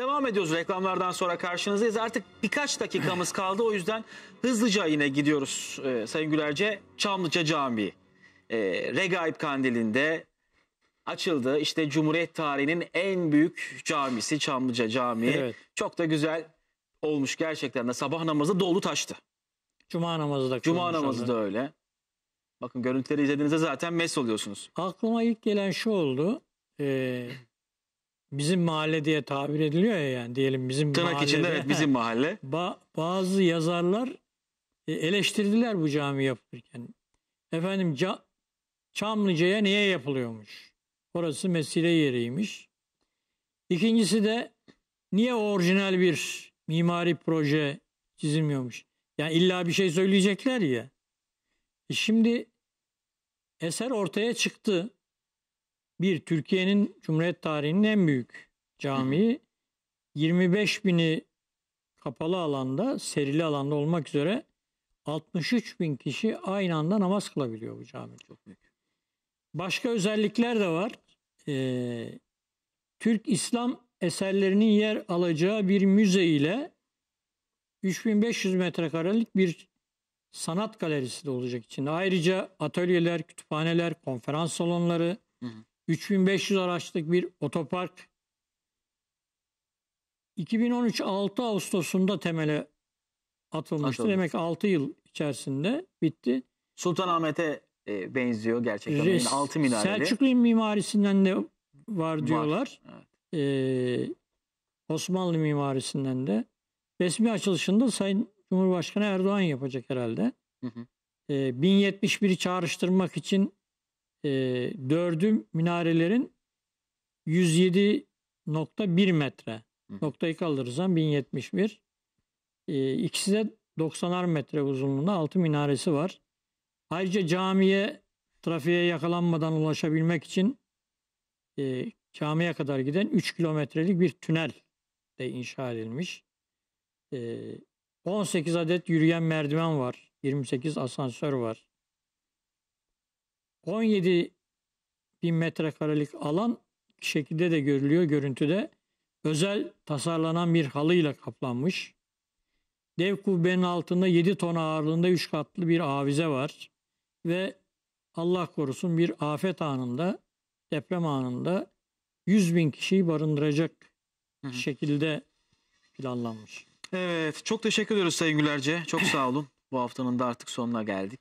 Devam ediyoruz reklamlardan sonra karşınızdayız. Artık birkaç dakikamız kaldı o yüzden hızlıca yine gidiyoruz e, Sayın Gülerce. Çamlıca Camii. E, Regaip Kandili'nde açıldı. İşte Cumhuriyet tarihinin en büyük camisi Çamlıca Camii. Evet. Çok da güzel olmuş gerçekten de sabah namazı dolu taştı. Cuma namazı da Cuma namazı da öyle. Bakın görüntüleri izlediğinizde zaten mes oluyorsunuz. Aklıma ilk gelen şu oldu. Ee, bizim mahalle diye tabir ediliyor ya yani diyelim bizim Tırnak mahallede. içinde evet bizim mahalle. Ba- bazı yazarlar e, eleştirdiler bu cami yapılırken. Efendim ca- Çamlıca'ya niye yapılıyormuş? Orası mesire yeriymiş. İkincisi de niye orijinal bir mimari proje çizilmiyormuş? Yani illa bir şey söyleyecekler ya. E şimdi eser ortaya çıktı bir Türkiye'nin Cumhuriyet tarihinin en büyük camii. 25 bini kapalı alanda, serili alanda olmak üzere 63 bin kişi aynı anda namaz kılabiliyor bu cami. Çok büyük. Başka özellikler de var. Ee, Türk İslam eserlerinin yer alacağı bir müze ile 3500 metrekarelik bir sanat galerisi de olacak içinde. Ayrıca atölyeler, kütüphaneler, konferans salonları, hı hı. 3500 araçlık bir otopark 2013 6 Ağustos'unda temele atılmıştı. Atılmış. Demek 6 yıl içerisinde bitti. Sultanahmet'e e, benziyor gerçekten. Res, 6 minareli. Selçuklu mimarisinden de var diyorlar. Var. Evet. Ee, Osmanlı mimarisinden de. Resmi açılışında Sayın Cumhurbaşkanı Erdoğan yapacak herhalde. Hı hı. Ee, 1071'i çağrıştırmak için e, dördü minarelerin 107.1 metre. Hı. Noktayı kaldırırsan 1071. E, ee, ikisi de 90'ar metre uzunluğunda altı minaresi var. Ayrıca camiye trafiğe yakalanmadan ulaşabilmek için e, camiye kadar giden 3 kilometrelik bir tünel de inşa edilmiş. E, ee, 18 adet yürüyen merdiven var. 28 asansör var. 17 bin metrekarelik alan şekilde de görülüyor görüntüde. Özel tasarlanan bir halıyla kaplanmış. Dev kubbenin altında 7 ton ağırlığında 3 katlı bir avize var. Ve Allah korusun bir afet anında, deprem anında 100 bin kişiyi barındıracak hı hı. şekilde planlanmış. Evet, çok teşekkür ediyoruz Sayın Gülerce. Çok sağ olun. Bu haftanın da artık sonuna geldik.